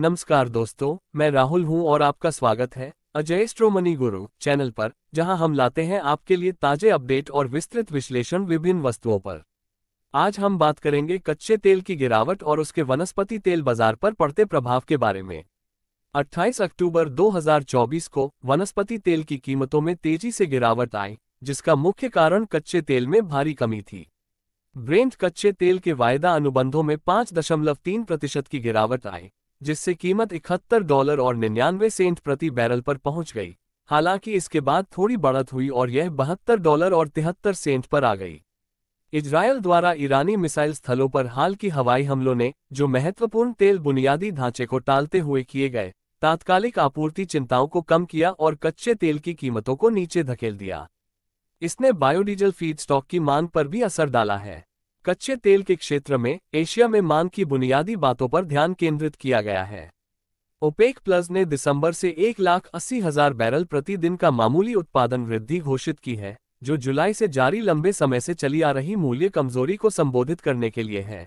नमस्कार दोस्तों मैं राहुल हूं और आपका स्वागत है अजय स्ट्रोमनी गुरु चैनल पर जहां हम लाते हैं आपके लिए ताजे अपडेट और विस्तृत विश्लेषण विभिन्न वस्तुओं पर आज हम बात करेंगे कच्चे तेल की गिरावट और उसके वनस्पति तेल बाजार पर पड़ते प्रभाव के बारे में 28 अक्टूबर 2024 को वनस्पति तेल की कीमतों में तेजी से गिरावट आई जिसका मुख्य कारण कच्चे तेल में भारी कमी थी ब्रेंड कच्चे तेल के वायदा अनुबंधों में पांच दशमलव तीन प्रतिशत की गिरावट आई जिससे कीमत इकहत्तर डॉलर और निन्यानवे सेंट प्रति बैरल पर पहुंच गई हालांकि इसके बाद थोड़ी बढ़त हुई और यह बहत्तर डॉलर और तिहत्तर सेंट पर आ गई इजरायल द्वारा ईरानी मिसाइल स्थलों पर हाल की हवाई हमलों ने जो महत्वपूर्ण तेल बुनियादी ढांचे को टालते हुए किए गए तात्कालिक आपूर्ति चिंताओं को कम किया और कच्चे तेल की कीमतों को नीचे धकेल दिया इसने बायोडीजल फीड स्टॉक की मांग पर भी असर डाला है कच्चे तेल के क्षेत्र में एशिया में मांग की बुनियादी बातों पर ध्यान केंद्रित किया गया है ओपेक प्लस ने दिसंबर से एक लाख अस्सी हजार बैरल प्रति दिन का मामूली उत्पादन वृद्धि घोषित की है जो जुलाई से जारी लंबे समय से चली आ रही मूल्य कमजोरी को संबोधित करने के लिए है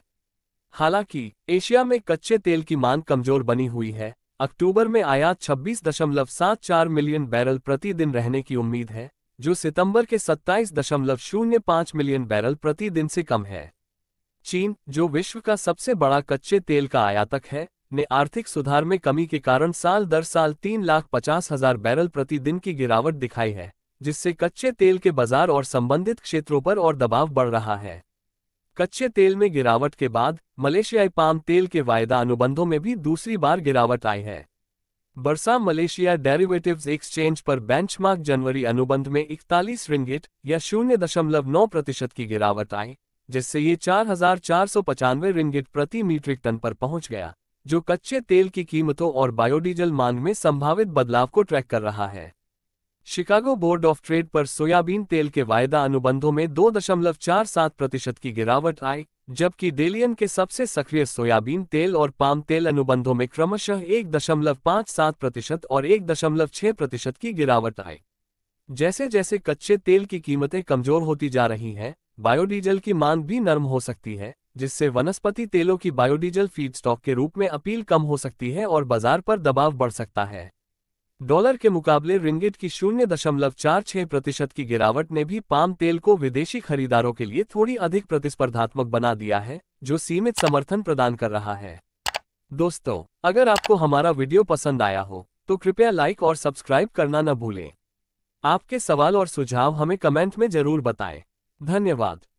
हालांकि एशिया में कच्चे तेल की मांग कमजोर बनी हुई है अक्टूबर में आयात 26.74 मिलियन बैरल प्रति दिन रहने की उम्मीद है जो सितंबर के 27.05 मिलियन बैरल प्रति दिन से कम है चीन जो विश्व का सबसे बड़ा कच्चे तेल का आयातक है ने आर्थिक सुधार में कमी के कारण साल दर साल तीन लाख पचास हजार बैरल प्रति दिन की गिरावट दिखाई है जिससे कच्चे तेल के बाजार और संबंधित क्षेत्रों पर और दबाव बढ़ रहा है कच्चे तेल में गिरावट के बाद मलेशियाई पाम तेल के वायदा अनुबंधों में भी दूसरी बार गिरावट आई है बरसा मलेशिया डेरिवेटिव्स एक्सचेंज पर बेंचमार्क जनवरी अनुबंध में इकतालीस रिंगिट या शून्य दशमलव नौ प्रतिशत की गिरावट आई जिससे ये चार हजार चार सौ पचानवे रिंगिट प्रति मीट्रिक टन पर पहुंच गया जो कच्चे तेल की कीमतों और बायोडीजल मांग में संभावित बदलाव को ट्रैक कर रहा है शिकागो बोर्ड ऑफ ट्रेड पर सोयाबीन तेल के वायदा अनुबंधों में सात प्रतिशत की गिरावट आई जबकि डेलियन के सबसे सक्रिय सोयाबीन तेल और पाम तेल अनुबंधों में क्रमशः एक दशमलव पाँच सात प्रतिशत और एक दशमलव छह प्रतिशत की गिरावट आए जैसे जैसे कच्चे तेल की कीमतें कमजोर होती जा रही हैं बायोडीजल की मांग भी नर्म हो सकती है जिससे वनस्पति तेलों की बायोडीजल फीडस्टॉक के रूप में अपील कम हो सकती है और बाजार पर दबाव बढ़ सकता है डॉलर के मुकाबले रिंगिट की शून्य दशमलव चार छह प्रतिशत की गिरावट ने भी पाम तेल को विदेशी खरीदारों के लिए थोड़ी अधिक प्रतिस्पर्धात्मक बना दिया है जो सीमित समर्थन प्रदान कर रहा है दोस्तों अगर आपको हमारा वीडियो पसंद आया हो तो कृपया लाइक और सब्सक्राइब करना न भूलें आपके सवाल और सुझाव हमें कमेंट में जरूर बताएं धन्यवाद